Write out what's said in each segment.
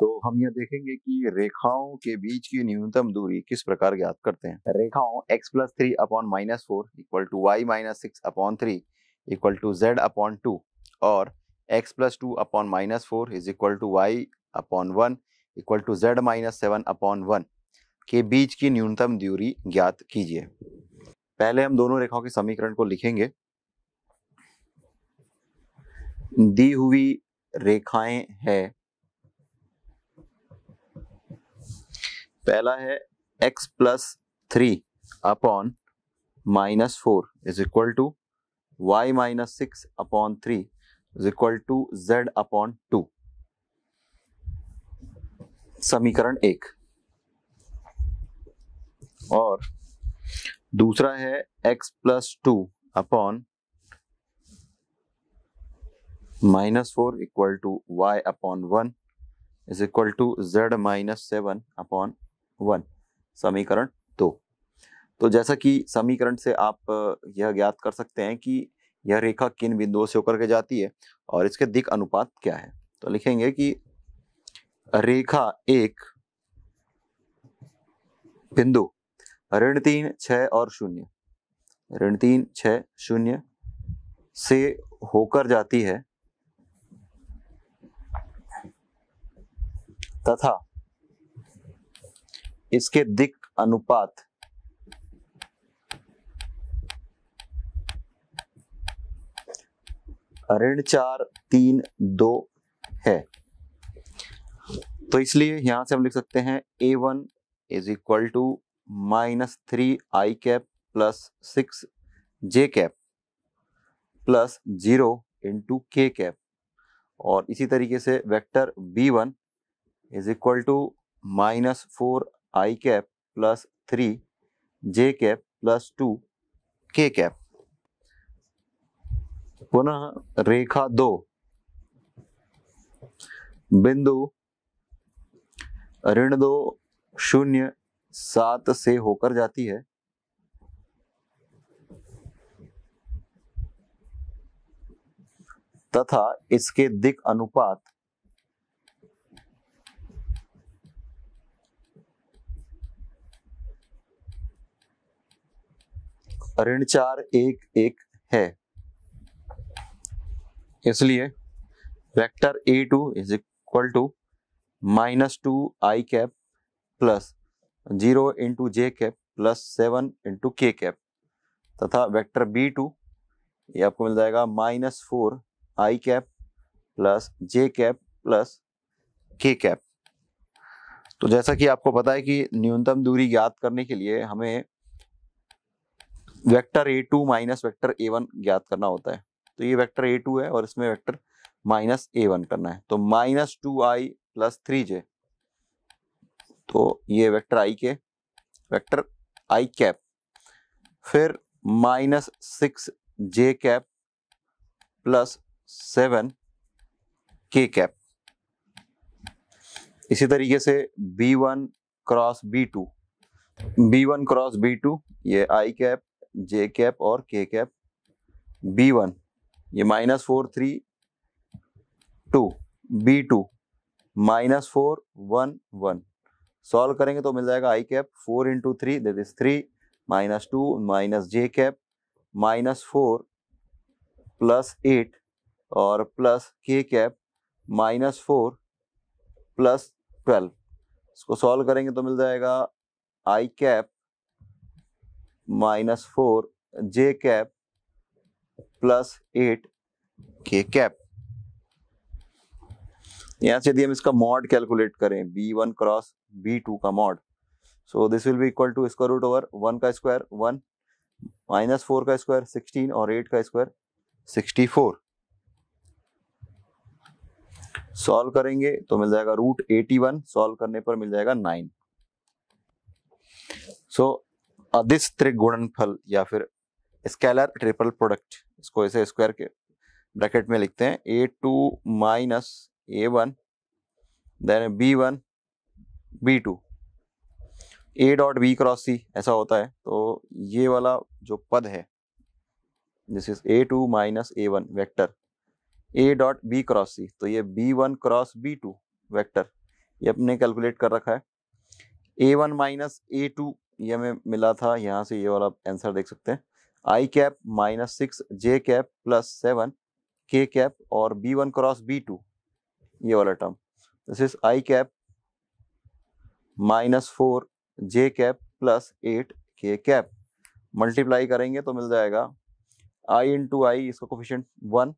तो हम यह देखेंगे कि रेखाओं के बीच की न्यूनतम दूरी किस प्रकार ज्ञात करते हैं रेखाओं x plus three upon minus four equal to Y minus six upon three equal to Z upon two और x plus two upon minus four is equal to Y upon one equal to Z minus seven upon one के बीच की न्यूनतम दूरी ज्ञात कीजिए पहले हम दोनों रेखाओं के समीकरण को लिखेंगे दी हुई रेखाएं हैं पहला है x plus three upon minus four is equal to y minus six upon three is equal to z upon two समीकरण एक और दूसरा है x plus two upon minus four equal to Y upon one is equal to Z minus seven upon one समीकरण दो तो जैसा कि समीकरण से आप यह ज्ञात कर सकते हैं कि यह रेखा किन बिंदुओं से होकर के जाती है और इसके दिक अनुपात क्या है तो लिखेंगे कि रेखा एक बिंदु ऋण तीन छ और शून्य ऋण तीन छ शून्य से होकर जाती है तथा इसके दिक अनुपात ऋण चार तीन दो है तो इसलिए यहां से हम लिख सकते हैं A one is equal to minus three I cap plus six J cap plus zero into K cap और इसी तरीके से vector B one is equal to minus four I cap plus three J cap plus two K cap पुनः रेखा दो बिंदु ऋण दो शून्य सात से होकर जाती है तथा इसके दिक अनुपात ऋण चार एक एक है इसलिए vector A two is equal to minus two I cap plus zero into J cap plus seven into K cap तथा वेक्टर बी टू ये आपको मिल जाएगा minus four I cap plus J cap plus K cap तो जैसा कि आपको पता है कि न्यूनतम दूरी ज्ञात करने के लिए हमें vector A two minus vector A one ज्ञात करना होता है तो ये वेक्टर ए टू है और इसमें वेक्टर माइनस ए वन करना है तो minus two I plus three J तो ये वेक्टर आई के वेक्टर आई कैप फिर minus six J cap plus seven K cap इसी तरीके से B one cross B two B one cross B two ये आई कैप जे कैप और K cap B one ये minus four three two B two minus four one one solve करेंगे तो मिल जाएगा I cap four into three that is three minus two minus J cap minus four plus eight और plus K cap minus four plus twelve इसको solve करेंगे तो मिल जाएगा I cap minus four J cap plus eight K cap यहां से यदि हम इसका मॉड कैलकुलेट करें B one cross B two का mod so this will be equal to square root over one का स्क्वायर वन माइनस फोर का square sixteen और एट का स्क्वायर सिक्सटी फोर सॉल्व करेंगे तो मिल जाएगा रूट एटी वन सॉल्व करने पर मिल जाएगा नाइन सो अधिस त्रिगुणनफल या फिर स्केलर ट्रिपल प्रोडक्ट इसको ऐसे स्क्वायर के ब्रैकेट में लिखते हैं A two minus A one then B one B two A dot B cross C ऐसा होता है तो ये वाला जो पद है this is A two minus A one vector A dot B cross C तो ये B one cross B two vector ये अपने कैलकुलेट कर रखा है A one minus A two ये हमें मिला था यहाँ से ये वाला आंसर देख सकते हैं I cap minus six J cap plus seven K cap और B one cross B two ये वाला term this is I cap minus four J cap plus eight K cap multiply करेंगे तो मिल जाएगा आई इंटू आई इसका coefficient one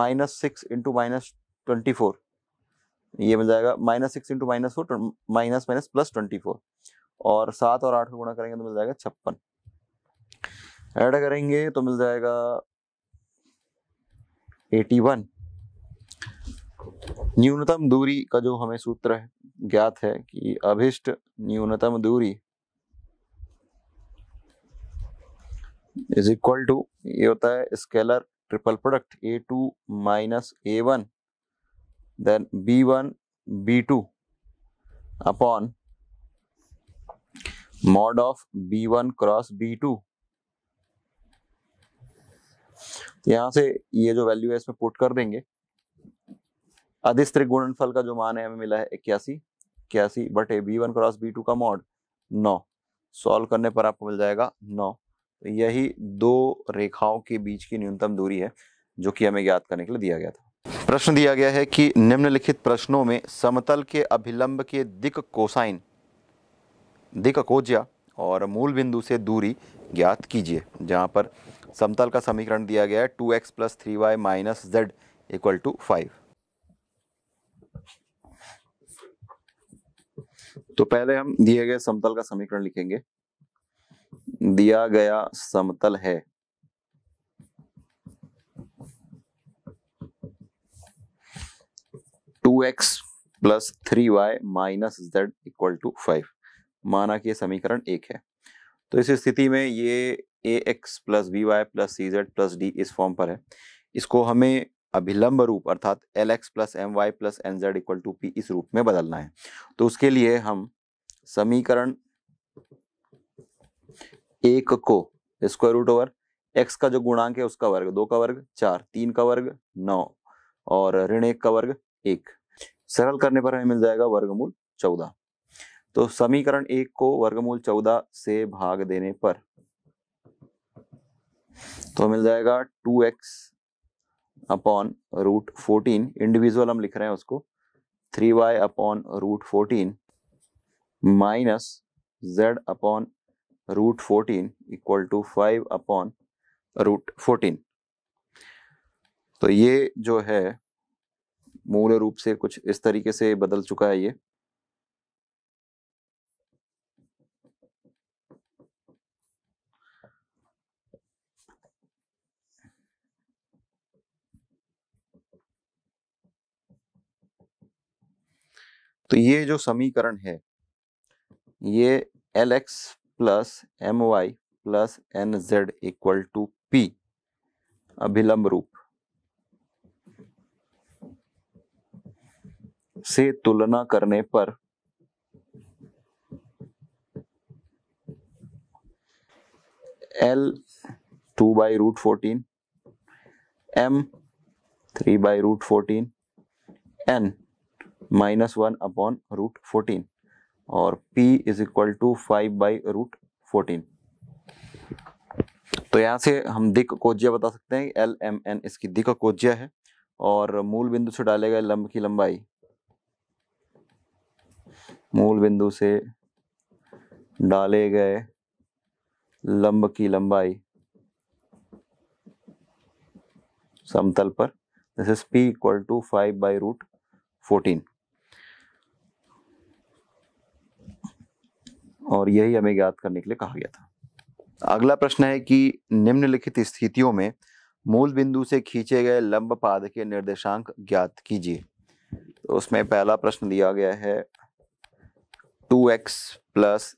minus six into minus twenty four ये मिल जाएगा minus six into minus four minus minus plus twenty four और सात और आठ को गुणा करेंगे तो मिल जाएगा छप्पन ऐड करेंगे तो मिल जाएगा एटी वन न्यूनतम दूरी का जो हमें सूत्र है ज्ञात है कि अभिष्ट न्यूनतम दूरी इज इक्वल टू ये होता है scalar triple product A two minus A one then B one B two upon mod of B one cross B two यहां से ये जो वैल्यू है इसमें पुट कर देंगे अधिस त्रिगुणनफल का जो मान है हमें मिला है इक्यासी इक्यासी बटे B one cross B two का मॉड नौ सॉल्व करने पर आपको मिल जाएगा नौ तो यही दो रेखाओं के बीच की न्यूनतम दूरी है जो कि हमें ज्ञात करने के लिए दिया गया था प्रश्न दिया गया है कि निम्नलिखित प्रश्नों में समतल के अभिलंब के दिक कोसाइन दिक अकोज्या और मूल बिंदु से दूरी ज्ञात कीजिए जहाँ पर समतल का समीकरण दिया गया है two x plus three Y minus Z equal to five तो पहले हम दिए गए समतल का समीकरण लिखेंगे दिया गया समतल है two x plus three Y minus Z equal to five माना कि समीकरण एक है तो इस स्थिति में ये A x plus B Y plus C Z plus D इस फॉर्म पर है इसको हमें अभिलंब रूप अर्थात L X plus M Y plus N Z equal to P इस रूप में बदलना है तो उसके लिए हम समीकरण एक को स्क्वायर रूट ओवर एक्स का जो गुणांक है उसका वर्ग दो का वर्ग चार तीन का वर्ग नौ और ऋण एक का वर्ग एक सरल करने पर हमें मिल जाएगा वर्गमूल चौदह तो समीकरण एक को वर्गमूल चौदह से भाग देने पर तो मिल जाएगा two X upon root fourteen individual हम लिख रहे हैं उसको three Y upon root fourteen minus Z upon root fourteen equal to five upon root fourteen तो ये जो है मूल रूप से कुछ इस तरीके से बदल चुका है ये तो ये जो समीकरण है ये L X plus M Y plus N Z equal to P अभिलंब रूप से तुलना करने पर L two by root fourteen M three by root fourteen N minus one upon root fourteen और P is equal to five by root fourteen तो यहाँ से हम दिक कोज्या बता सकते हैं एल एम एन इसकी दिक कोज्या है और मूल बिंदु से डाले गए लंब की लंबाई मूल बिंदु से डाले गए लंब की लंबाई समतल पर this is P equal to five by root fourteen और यही हमें ज्ञात करने के लिए कहा गया था अगला प्रश्न है कि निम्नलिखित स्थितियों में मूल बिंदु से खींचे गए लंब पाद के निर्देशांक ज्ञात कीजिए तो उसमें पहला प्रश्न दिया गया है two x plus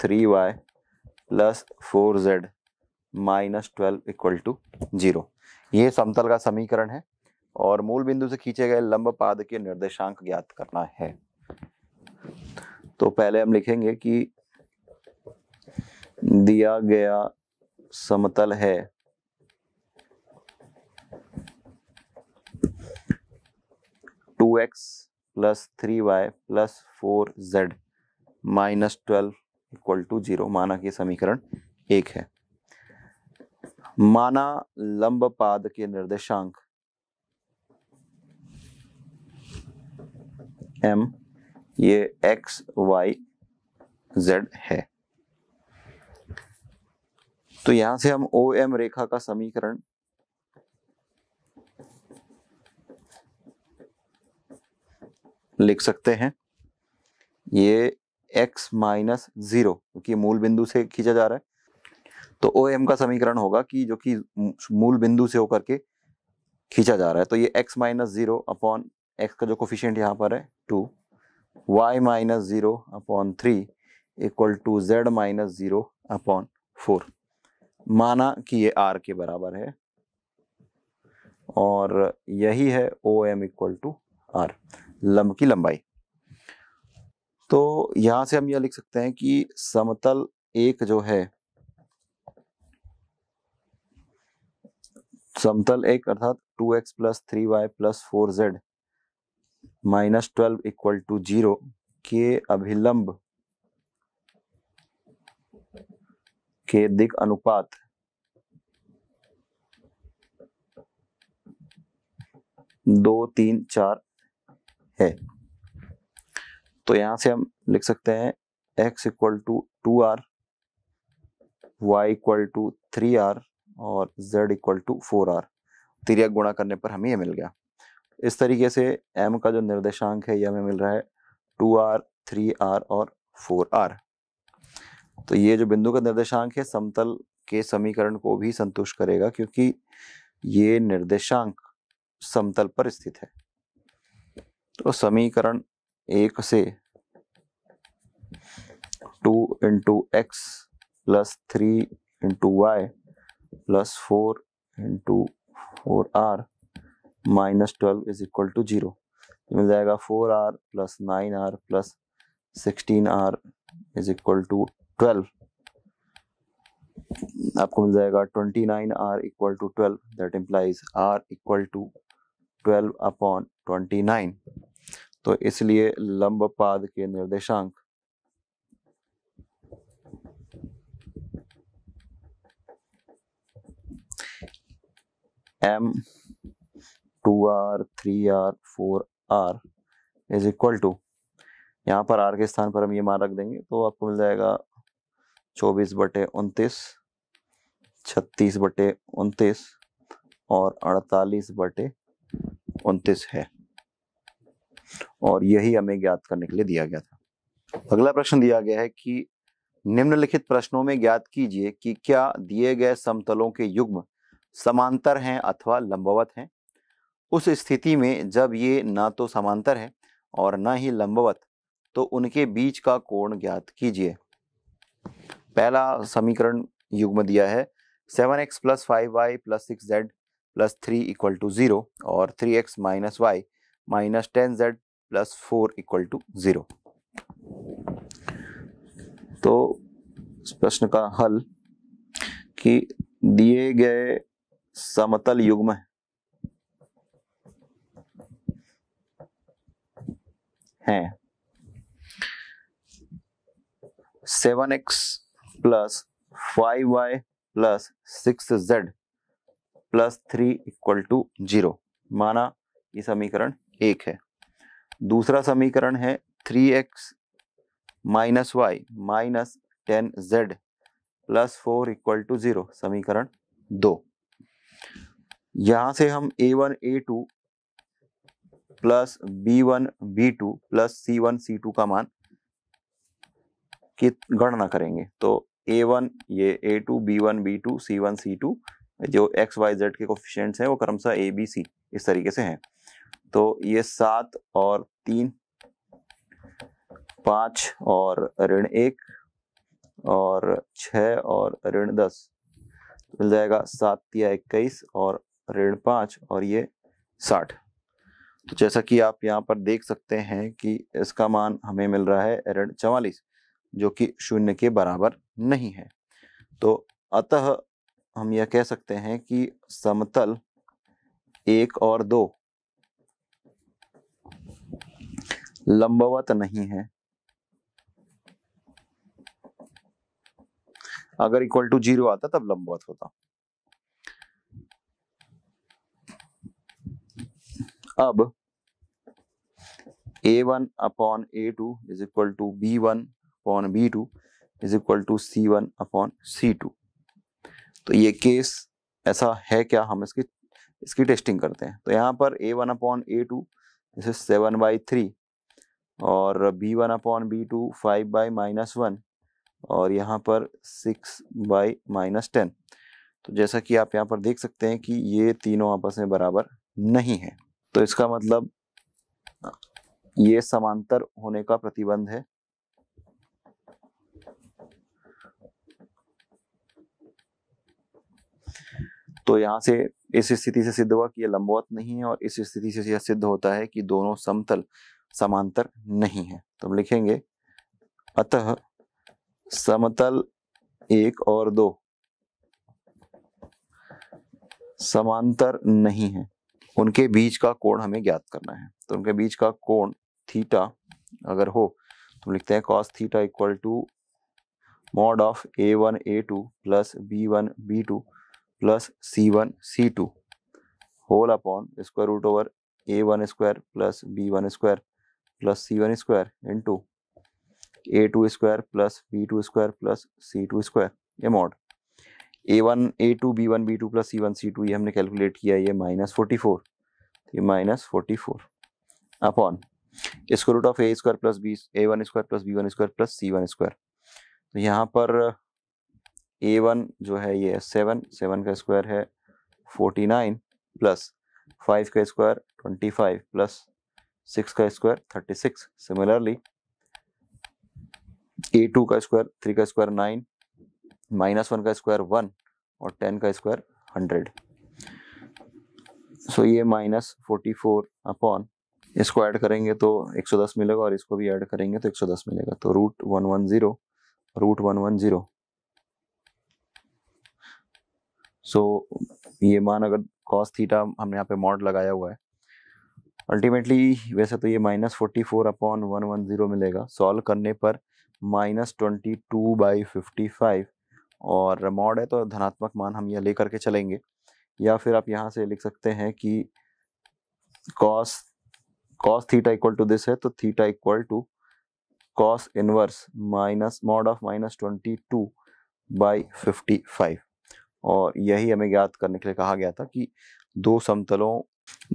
three Y plus four Z minus twelve equal to zero ये समतल का समीकरण है और मूल बिंदु से खींचे गए लंब पाद के निर्देशांक ज्ञात करना है तो पहले हम लिखेंगे कि दिया गया समतल है two x plus three Y plus four Z minus twelve equal to zero माना कि समीकरण एक है माना लंब पाद के निर्देशांक एम ये एक्स वाई जेड है तो यहां से हम ओ एम रेखा का समीकरण लिख सकते हैं ये x माइनस जीरो क्योंकि मूल बिंदु से खींचा जा रहा है तो ओ एम का समीकरण होगा कि जो कि मूल बिंदु से होकर के खींचा जा रहा है तो ये x minus zero upon x का जो कोफिशियंट यहां पर है two y minus zero upon three equal to Z minus zero upon four माना कि ये आर के बराबर है और यही है O M equal to r लंब की लंबाई तो यहां से हम यह लिख सकते हैं कि समतल एक जो है समतल एक अर्थात two x plus three Y plus four Z minus twelve equal to zero के अभिलंब के दिक अनुपात दो तीन चार है तो यहां से हम लिख सकते हैं x equal to two r वाई इक्वल टू थ्री आर और z equal to four r तिरिया गुणा करने पर हमें यह मिल गया इस तरीके से m का जो निर्देशांक है यह हमें मिल रहा है टू आर थ्री आर और फोर आर तो ये जो बिंदु का निर्देशांक है समतल के समीकरण को भी संतुष्ट करेगा क्योंकि ये निर्देशांक समतल पर स्थित है तो समीकरण एक से two into x plus three into y plus four into four r minus twelve is equal to zero मिल जाएगा four r plus nine r plus sixteen r is equal to twelve आपको मिल जाएगा twenty nine r equal to twelve that implies r equal to twelve upon twenty nine तो इसलिए लंब पाद के निर्देशांक M two r three r four r is equal to यहाँ पर आर के स्थान पर हम ये मान रख देंगे तो आपको मिल जाएगा चौबीस बटे उनतीस छत्तीस बटे उनतीस और अड़तालीस बटे उनतीस है और यही हमें ज्ञात करने के लिए दिया गया था अगला प्रश्न दिया गया है कि निम्नलिखित प्रश्नों में ज्ञात कीजिए कि क्या दिए गए समतलों के युग्म समांतर हैं अथवा लंबवत हैं उस स्थिति में जब ये ना तो समांतर है और ना ही लंबवत तो उनके बीच का कोण ज्ञात कीजिए पहला समीकरण युग्म दिया है seven x plus five y plus six z plus three equal to zero और three x minus y minus ten z plus four equal to zero तो इस प्रश्न का हल कि दिए गए समतल युग्म हैं seven x plus five y plus six z plus three equal to zero माना ये समीकरण एक है दूसरा समीकरण है three x minus y minus ten z plus four equal to zero समीकरण दो यहां से हम a one a two plus b one B two plus c one c two का मान की गणना करेंगे तो ए वन ये a two B one B to c one c two जो एक्स वाई जेड के कोफिशियंट्स हैं वो क्रमशः ए बी सी इस तरीके से हैं तो ये सात और तीन पाँच और ऋण एक और छ और ऋण दस मिल जाएगा सात या इक्कीस और ऋण पाँच और ये साठ तो जैसा कि आप यहाँ पर देख सकते हैं कि इसका मान हमें मिल रहा है ऋण चवालीस जो कि शून्य के बराबर नहीं है तो अतः हम यह कह सकते हैं कि समतल एक और दो लंबवत नहीं है अगर इक्वल टू जीरो आता तब लंबवत होता अब a one upon a two is equal to B one upon b two is equal to c one upon c two तो ये केस ऐसा है क्या हम इसकी इसकी टेस्टिंग करते हैं तो यहाँ पर a one upon a two जैसे सेवन बाई थ्री और B one upon b two five by minus one और यहाँ पर सिक्स बाई माइनस टेन तो जैसा कि आप यहाँ पर देख सकते हैं कि ये तीनों आपस में बराबर नहीं है तो इसका मतलब ये समांतर होने का प्रतिबंध है तो यहाँ से इस स्थिति से सिद्ध हुआ कि यह लंबवत नहीं है और इस स्थिति से यह सिद्ध होता है कि दोनों समतल समांतर नहीं है तो हम लिखेंगे अतः समतल एक और दो समांतर नहीं है उनके बीच का कोण हमें ज्ञात करना है तो उनके बीच का कोण थीटा अगर हो तो लिखते हैं cos theta equal to mod of a one a two plus b one B two plus c one c two whole upon square root over a one square plus b one square plus c one square into a two square plus b two square plus c two square ये mod a one a two B one B two plus c one c two ये हमने calculate किया ये minus forty four ये minus forty four upon square root of a square plus b a one square plus b one square plus c one square तो यहाँ पर a one जो है ये सेवन सेवन का स्क्वायर है फोर्टी नाइन प्लस फाइव का square twenty five plus six का square thirty six similarly a two का स्क्वायर थ्री का स्क्वायर नाइन माइनस वन का स्क्वायर वन और टेन का स्क्वायर हंड्रेड सो ये माइनस फोर्टी फोर अपॉन इसको add करेंगे तो एक सौ दस मिलेगा और इसको भी ऐड करेंगे तो एक सौ दस मिलेगा तो root one one zero root one one zero so so, ये मान अगर कॉस थीटा हमने यहाँ पे मॉड लगाया हुआ है अल्टीमेटली वैसे तो ये minus forty four upon one one zero मिलेगा सॉल्व करने पर minus twenty two by fifty five और मॉड है तो धनात्मक मान हम यह ले करके चलेंगे या फिर आप यहाँ से लिख सकते हैं कि cos cos theta equal to this है तो theta equal to cos inverse minus mod of minus twenty two by fifty five और यही हमें ज्ञात करने के लिए कहा गया था कि दो समतलों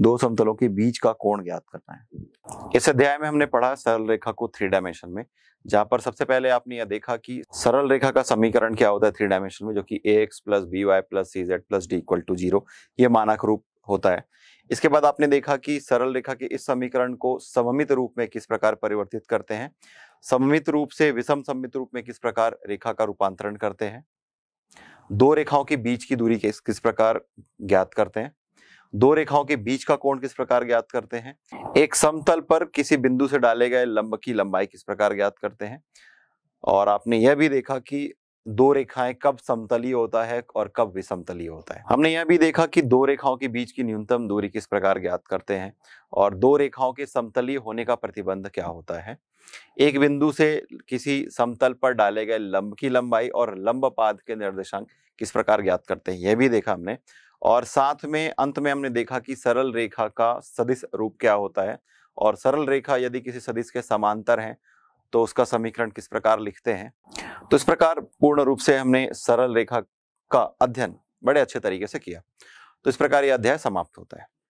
दो समतलों के बीच का कोण ज्ञात करना है इस अध्याय में हमने पढ़ा सरल रेखा को थ्री डायमेंशन में जहां पर सबसे पहले आपने यह देखा कि सरल रेखा का समीकरण क्या होता है थ्री डायमेंशन में जो कि a x plus B Y plus C Z plus d equal to zero ये मानक रूप होता है इसके बाद आपने देखा कि सरल रेखा के इस समीकरण को सममित रूप में किस प्रकार परिवर्तित करते हैं सममित रूप से विषम सममित रूप में किस प्रकार रेखा का रूपांतरण करते हैं दो रेखाओं के बीच की दूरी किस किस प्रकार ज्ञात करते हैं दो रेखाओं के बीच का कोण किस प्रकार ज्ञात करते हैं एक समतल पर किसी बिंदु से डाले गए लंब की लंबाई किस प्रकार ज्ञात करते हैं और आपने यह भी देखा कि दो रेखाएं कब समतलीय होता है और कब विसमतलीय होता है हमने यह भी देखा कि दो रेखाओं के बीच की न्यूनतम दूरी किस प्रकार ज्ञात करते हैं और दो रेखाओं के समतलीय होने का प्रतिबंध क्या होता है एक बिंदु से किसी समतल पर डाले गए लंब की लंबाई और लंब पाद के निर्देशांक किस प्रकार ज्ञात करते हैं यह भी देखा हमने और साथ में अंत में हमने देखा कि सरल रेखा का सदिश रूप क्या होता है और सरल रेखा यदि किसी सदिश के समांतर है तो उसका समीकरण किस प्रकार लिखते हैं तो इस प्रकार पूर्ण रूप से हमने सरल रेखा का अध्ययन बड़े अच्छे तरीके से किया तो इस प्रकार यह अध्याय समाप्त होता है